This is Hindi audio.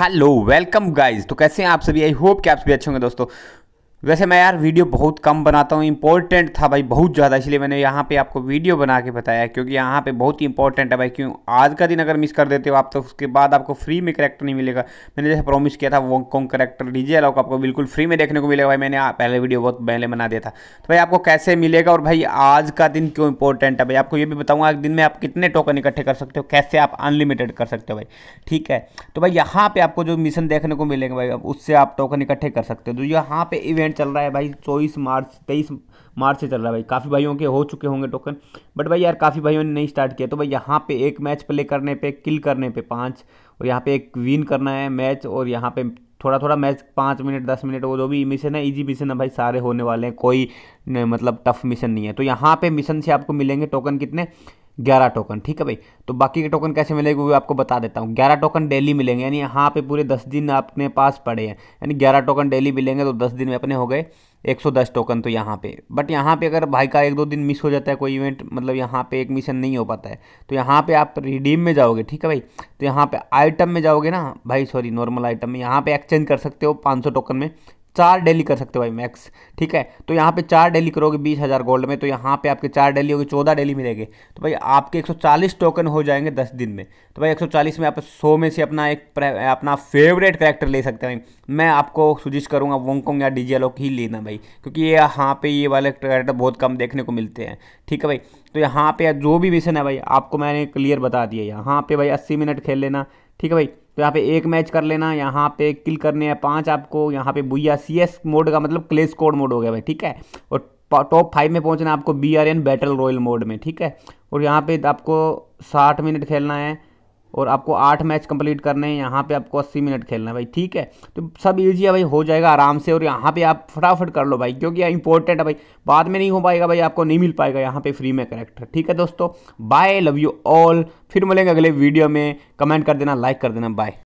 हेलो वेलकम गाइस तो कैसे हैं आप सभी आई होप कि आप सभी अच्छे होंगे दोस्तों वैसे मैं यार वीडियो बहुत कम बनाता हूँ इंपॉर्टेंट था भाई बहुत ज़्यादा इसलिए मैंने यहाँ पे आपको वीडियो बना के बताया क्योंकि यहाँ पे बहुत ही इंपॉर्टेंट है भाई क्यों आज का दिन अगर मिस कर देते हो आप तो उसके बाद आपको फ्री में करेक्टर नहीं मिलेगा मैंने जैसे प्रॉमिस किया था वो कॉन्ग करेक्टर डीजे अलाउ आपको बिल्कुल फ्री में देखने को मिलेगा भाई मैंने पहले वीडियो बहुत पहले बना दिया था तो भाई आपको कैसे मिलेगा और भाई आज का दिन क्यों इंपॉर्टेंट है भाई आपको ये भी बताऊँगा एक दिन में आप कितने टोकन इकट्ठे कर सकते हो कैसे आप अनलिमिटेड कर सकते हो भाई ठीक है तो भाई यहाँ पर आपको जो मिशन देखने को मिलेगा भाई उससे आप टोकन इकट्ठे कर सकते हो तो यहाँ पे इवेंट इवेंट चल रहा है भाई चौबीस मार्च तेईस मार्च से चल रहा है भाई काफ़ी भाइयों के हो चुके होंगे टोकन बट भाई यार काफ़ी भाइयों ने नहीं स्टार्ट किया तो भाई यहाँ पे एक मैच प्ले करने पे किल करने पे पाँच और यहाँ पे एक विन करना है मैच और यहाँ पे थोड़ा थोड़ा मैच पाँच मिनट दस मिनट वो जो भी मिशन है इजी मिशन है भाई सारे होने वाले हैं कोई मतलब टफ मिशन नहीं है तो यहाँ पे मिशन से आपको मिलेंगे टोकन कितने ग्यारह टोकन ठीक है भाई तो बाकी के टोकन कैसे मिलेंगे वो आपको बता देता हूँ ग्यारह टोकन डेली मिलेंगे यानी यहाँ पे पूरे दस दिन अपने पास पड़े हैं यानी ग्यारह टोकन डेली मिलेंगे तो दस दिन में अपने हो गए एक सौ दस टोकन तो यहाँ पे बट यहाँ पे अगर भाई का एक दो दिन मिस हो जाता है कोई इवेंट मतलब यहाँ पे एक मिशन नहीं हो पाता है तो यहाँ पे आप रिडीम में जाओगे ठीक है भाई तो यहाँ पे आइटम में जाओगे ना भाई सॉरी नॉर्मल आइटम में यहाँ पे एक्सचेंज कर सकते हो सौ टोकन में चार डेली कर सकते हो भाई मैक्स ठीक है तो यहाँ पे चार डेली करोगे बीस हज़ार गोल्ड में तो यहाँ पे आपके चार डेली होगी चौदह डेली मिलेंगे तो भाई आपके 140 टोकन हो जाएंगे दस दिन में तो भाई 140 में आप सौ में से अपना एक अपना फेवरेट करेक्टर ले सकते हैं भाई मैं आपको सुजेस्ट करूँगा वोंगकोंग या डी ही लेना भाई क्योंकि ये यहाँ पर ये वाले करेक्टर बहुत कम देखने को मिलते हैं ठीक है भाई तो यहाँ पर जो भी मिशन है भाई आपको मैंने क्लियर बता दिया यहाँ पर भाई अस्सी मिनट खेल लेना ठीक है भाई तो यहाँ पे एक मैच कर लेना यहाँ पे किल करने हैं पाँच आपको यहाँ पे बुया सी एस मोड का मतलब क्ले कोड मोड हो गया भाई ठीक है और टॉप फाइव में पहुँचना आपको B R N battle royale mode में ठीक है और यहाँ पे आपको साठ मिनट खेलना है और आपको आठ मैच कंप्लीट करने हैं यहाँ पे आपको अस्सी मिनट खेलना है भाई ठीक है तो सब ईजी है भाई हो जाएगा आराम से और यहाँ पे आप फटाफट कर लो भाई क्योंकि इंपॉर्टेंट है भाई बाद में नहीं हो पाएगा भाई आपको नहीं मिल पाएगा यहाँ पे फ्री में करेक्टर ठीक है दोस्तों बाय लव यू ऑल फिर मिलेंगे अगले वीडियो में कमेंट कर देना लाइक कर देना बाय